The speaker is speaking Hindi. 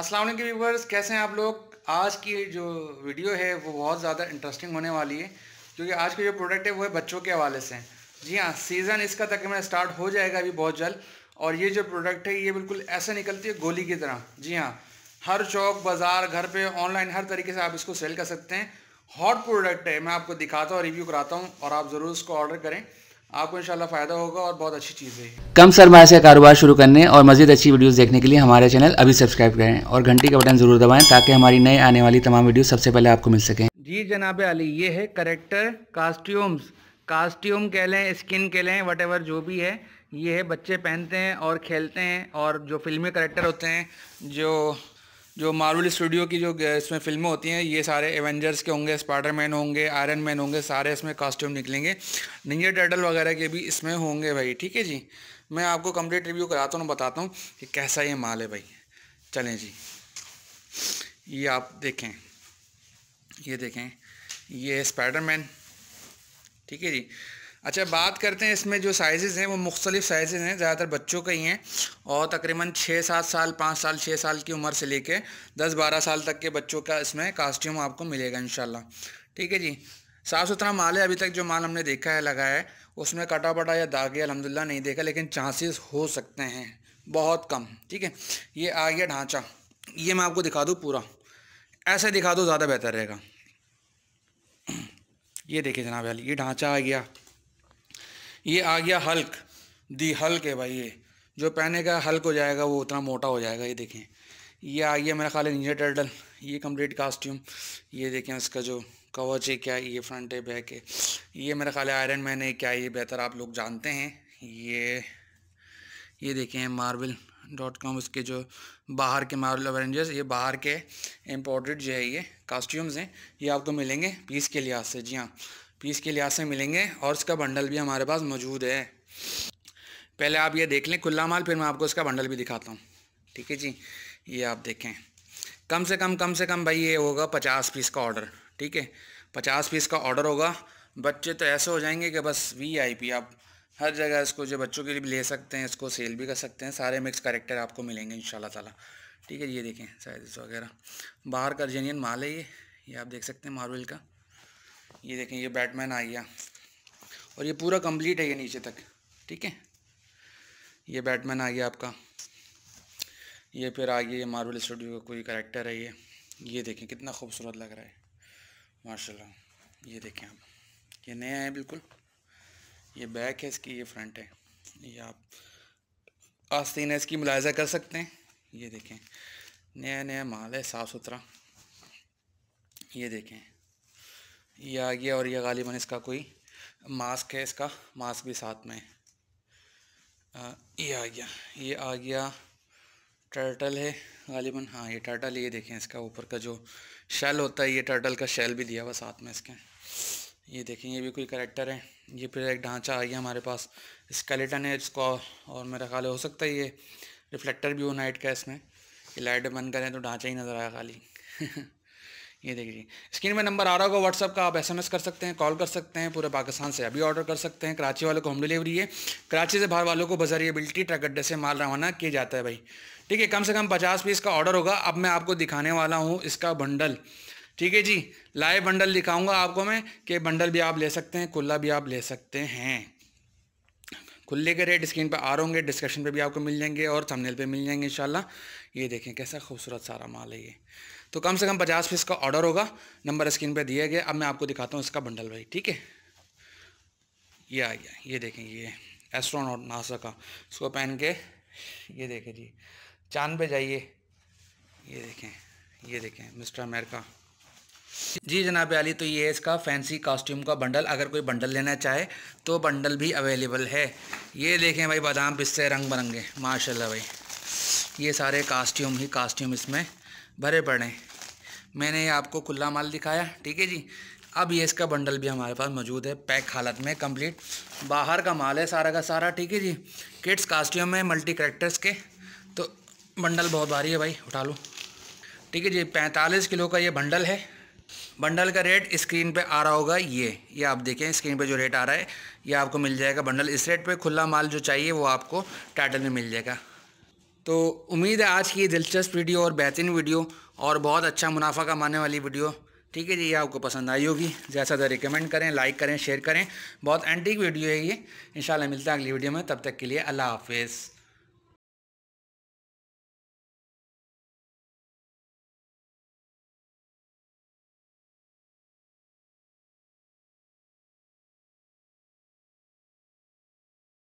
अस्सलाम वालेकुम व्यूवर्स कैसे हैं आप लोग आज की जो वीडियो है वो बहुत ज़्यादा इंटरेस्टिंग होने वाली है क्योंकि आज का जो प्रोडक्ट है वो है बच्चों के हवाले से जी हाँ सीज़न इसका तकरीबन स्टार्ट हो जाएगा अभी बहुत जल्द और ये जो प्रोडक्ट है ये बिल्कुल ऐसे निकलती है गोली की तरह जी हाँ हर चौक बाज़ार घर पर ऑनलाइन हर तरीके से आप इसको सेल कर सकते हैं हॉट प्रोडक्ट है मैं आपको दिखाता हूँ रिव्यू कराता हूँ और आप ज़रूर इसको ऑर्डर करें आपको इंशाल्लाह फ़ायदा होगा और बहुत अच्छी चीज़ है कम सरमा से कारोबार शुरू करने और मजीद अच्छी वीडियोस देखने के लिए हमारे चैनल अभी सब्सक्राइब करें और घंटी का बटन ज़रूर दबाएं ताकि हमारी नई आने वाली तमाम वीडियो सबसे पहले आपको मिल सकें जी जनाब अली ये है करेक्टर कास्ट्यूम्स कास्ट्यूम कह लें स्किन कह लें वट जो भी है ये है बच्चे पहनते हैं और खेलते हैं और जो फिल्मी करेक्टर होते हैं जो जो मार्वल स्टूडियो की जो इसमें फिल्में होती हैं ये सारे एवेंजर्स के होंगे स्पाइडर मैन होंगे आयरन मैन होंगे सारे इसमें कॉस्ट्यूम निकलेंगे निंजे टर्टल वगैरह के भी इसमें होंगे भाई ठीक है जी मैं आपको कंप्लीट रिव्यू कराता हूँ बताता हूँ कि कैसा ये माल है भाई चलें जी ये आप देखें ये देखें ये स्पाइडर मैन ठीक है जी अच्छा बात करते हैं इसमें जो साइज़ हैं वो मुख्तलिफ़ साइज़ हैं ज़्यादातर बच्चों के ही हैं और तकरीबन छः सात साल पाँच साल छः साल की उम्र से लेके दस बारह साल तक के बच्चों का इसमें कास्ट्यूम आपको मिलेगा इन ठीक है जी साफ़ सुथरा माल है अभी तक जो माल हमने देखा है लगा है उसमें कटा बटा या दागे अलहमदिल्ला नहीं देखा लेकिन चांसेस हो सकते हैं बहुत कम ठीक है ये आ गया ढांचा ये मैं आपको दिखा दूँ पूरा ऐसे दिखा दो ज़्यादा बेहतर रहेगा ये देखिए जनाब ये ढांचा आ गया ये आ गया हल्क दी हल्क है भाई ये जो पहने का हल्क हो जाएगा वो उतना मोटा हो जाएगा ये देखें ये आ गया मेरा ख्याल इंजर टर्टल ये कंप्लीट कास्ट्यूम ये देखें इसका जो कवच है क्या ये फ्रंट है बैक है ये मेरा ख्याल आयरन मैन है क्या ये बेहतर आप लोग जानते हैं ये ये देखें मार्बल डॉट कॉम उसके जो बाहर के मार्बल अवेंजर्स ये बाहर के इम्पोर्टेड जो है ये कास्ट्यूम्स हैं ये आपको मिलेंगे पीस के लिहाज से जी हाँ पीस के लिहाज से मिलेंगे और इसका बंडल भी हमारे पास मौजूद है पहले आप ये देख लें खुला माल फिर मैं आपको इसका बंडल भी दिखाता हूँ ठीक है जी ये आप देखें कम से कम कम से कम भाई ये होगा पचास पीस का ऑर्डर ठीक है पचास पीस का ऑर्डर होगा बच्चे तो ऐसे हो जाएंगे कि बस वी आई पी आप हर जगह इसको जो बच्चों के लिए भी ले सकते हैं इसको सेल भी कर सकते हैं सारे मिक्स करेक्टर आपको मिलेंगे इन ताला ठीक है ये देखें साइज वगैरह बाहर का जेन्यन माल है ये ये आप देख सकते हैं मार्वल का ये देखें ये बैटमैन आ गया और ये पूरा कंप्लीट है ये नीचे तक ठीक है ये बैटमैन आ गया आपका ये फिर आ गया ये मार्बल स्टूडियो का कोई करेक्टर है ये ये देखें कितना खूबसूरत लग रहा है माशाल्लाह ये देखें आप ये नया है बिल्कुल ये बैक है इसकी ये फ्रंट है ये आप आस्तीन है इसकी मुलायजा कर सकते हैं ये देखें नया नया माल है साफ़ सुथरा ये देखें ये आ गया और ये गालिबा इसका कोई मास्क है इसका मास्क भी साथ में ये आ गया ये आ गया टर्टल है गालिबा हाँ ये टर्टल ये देखें इसका ऊपर का जो शेल होता है ये टर्टल का शेल भी दिया हुआ साथ में इसके ये देखें ये भी कोई करेक्टर है ये फिर एक ढांचा आ गया हमारे पास स्केलेटन है इसको और मेरा ख्याल हो सकता है ये रिफ्लेक्टर भी हो नाइट का इसमें ये लाइट बंद करें तो ढांचा ही नज़र आया खाली ये देखिए स्क्रीन में नंबर आ रहा होगा व्हाट्सअप का आप एसएमएस कर सकते हैं कॉल कर सकते हैं पूरे पाकिस्तान से अभी ऑर्डर कर सकते हैं कराची वालों को होम डिलीवरी है कराची से बाहर वालों को बजरिएबिलिटी ट्रक अड्डे से माल रवाना किया जाता है भाई ठीक है कम से कम पचास पीस का ऑर्डर होगा अब मैं आपको दिखाने वाला हूँ इसका बंडल ठीक है जी लाइव बंडल दिखाऊंगा आपको मैं कि बंडल भी आप ले सकते हैं कुल्ला भी आप ले सकते हैं खुले के रेट स्क्रीन पर आ रहे होंगे डिस्क्रिप्शन पे भी आपको मिल जाएंगे और थंबनेल पे मिल जाएंगे इंशाल्लाह ये देखें कैसा खूबसूरत सारा माल है ये तो कम से कम पचास पीस का ऑर्डर होगा नंबर स्क्रीन पर दिया गया अब मैं आपको दिखाता हूँ इसका बंडल भाई ठीक है ये आ गया ये देखें ये एस्ट्रोनॉट नासा का उसको पहन के ये देखें जी चांद पे जाइए ये देखें ये देखें मिस्टर अमेरिका जी जनाब अली तो ये है इसका फैंसी कॉस्ट्यूम का बंडल अगर कोई बंडल लेना चाहे तो बंडल भी अवेलेबल है ये देखें भाई बादाम पिस्ते रंग बिरंगे माशाल्लाह भाई ये सारे कॉस्ट्यूम ही कॉस्ट्यूम इसमें भरे पड़े मैंने आपको खुला माल दिखाया ठीक है जी अब ये इसका बंडल भी हमारे पास मौजूद है पैक हालत में कंप्लीट बाहर का माल है सारा का सारा ठीक है जी किड्स कास्ट्यूम है मल्टी करेक्टर्स के तो बंडल बहुत भारी है भाई उठा लो ठीक है जी पैंतालीस किलो का ये बंडल है बंडल का रेट स्क्रीन पे आ रहा होगा ये ये आप देखें स्क्रीन पे जो रेट आ रहा है ये आपको मिल जाएगा बंडल इस रेट पे खुला माल जो चाहिए वो आपको टाइटल में मिल जाएगा तो उम्मीद है आज की दिलचस्प वीडियो और बेहतरीन वीडियो और बहुत अच्छा मुनाफा कमाने वाली वीडियो ठीक है जी ये आपको पसंद आई होगी जैसा तो रिकमेंड करें लाइक करें शेयर करें बहुत एंटीक वीडियो है ये इंशाल्लाह मिलता है अगली वीडियो में तब तक के लिए अल्लाह हाफिज़